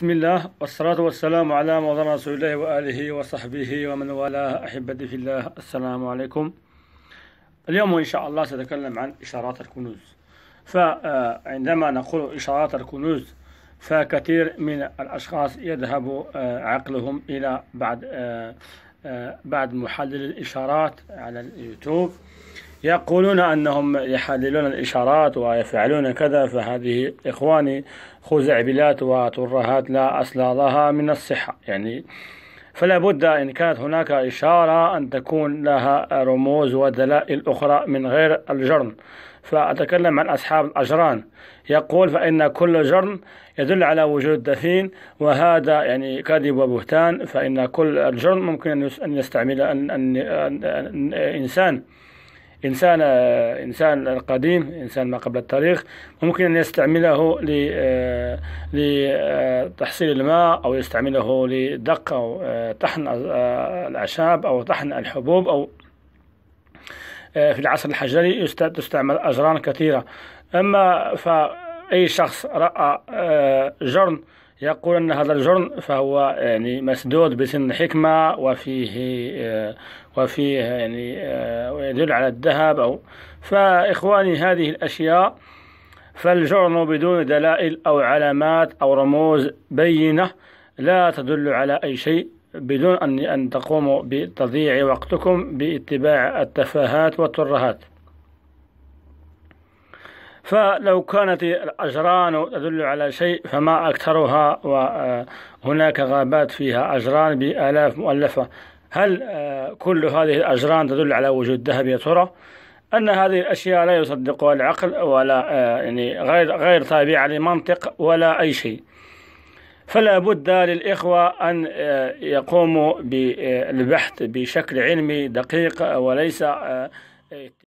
بسم الله والصلاة والسلام على مولانا رسول الله وآله وصحبه ومن والاه أحبتي في الله السلام عليكم اليوم إن شاء الله سنتكلم عن إشارات الكنوز فعندما نقول إشارات الكنوز فكثير من الأشخاص يذهب آه، عقلهم إلى بعد آه، آه، بعد محلل الإشارات على اليوتيوب يقولون أنهم يحللون الإشارات ويفعلون كذا فهذه إخواني خزعبلات وترهات لا أصل لها من الصحة يعني فلا بد إن كانت هناك إشارة أن تكون لها رموز ودلائل أخرى من غير الجرن فأتكلم عن أصحاب الأجران يقول فإن كل جرن يدل على وجود دفين وهذا يعني كذب وبهتان فإن كل الجرن ممكن أن يستعمل أن أن أن إنسان إنسان إنسان قديم إنسان ما قبل التاريخ ممكن أن يستعمله لتحصيل الماء أو يستعمله لدق أو طحن الأعشاب أو طحن الحبوب أو في العصر الحجري تستعمل أجران كثيرة أما فأي شخص رأى آه، جرن يقول أن هذا الجرن فهو يعني مسدود بسن حكمة وفيه آه، وفيه يعني آه، يدل على الذهب أو فإخواني هذه الأشياء فالجرن بدون دلائل أو علامات أو رموز بينة لا تدل على أي شيء بدون أن أن تقوموا بتضييع وقتكم باتباع التفاهات والترهات فلو كانت الأجران تدل على شيء فما أكثرها وهناك آه، غابات فيها أجران بآلاف مؤلفة هل آه، كل هذه الأجران تدل على وجود ذهب يا ترى؟ أن هذه الأشياء لا يصدقها العقل ولا آه، يعني غير غير تابعة لمنطق ولا أي شيء. فلا بد للإخوة أن يقوموا بالبحث بشكل علمي دقيق وليس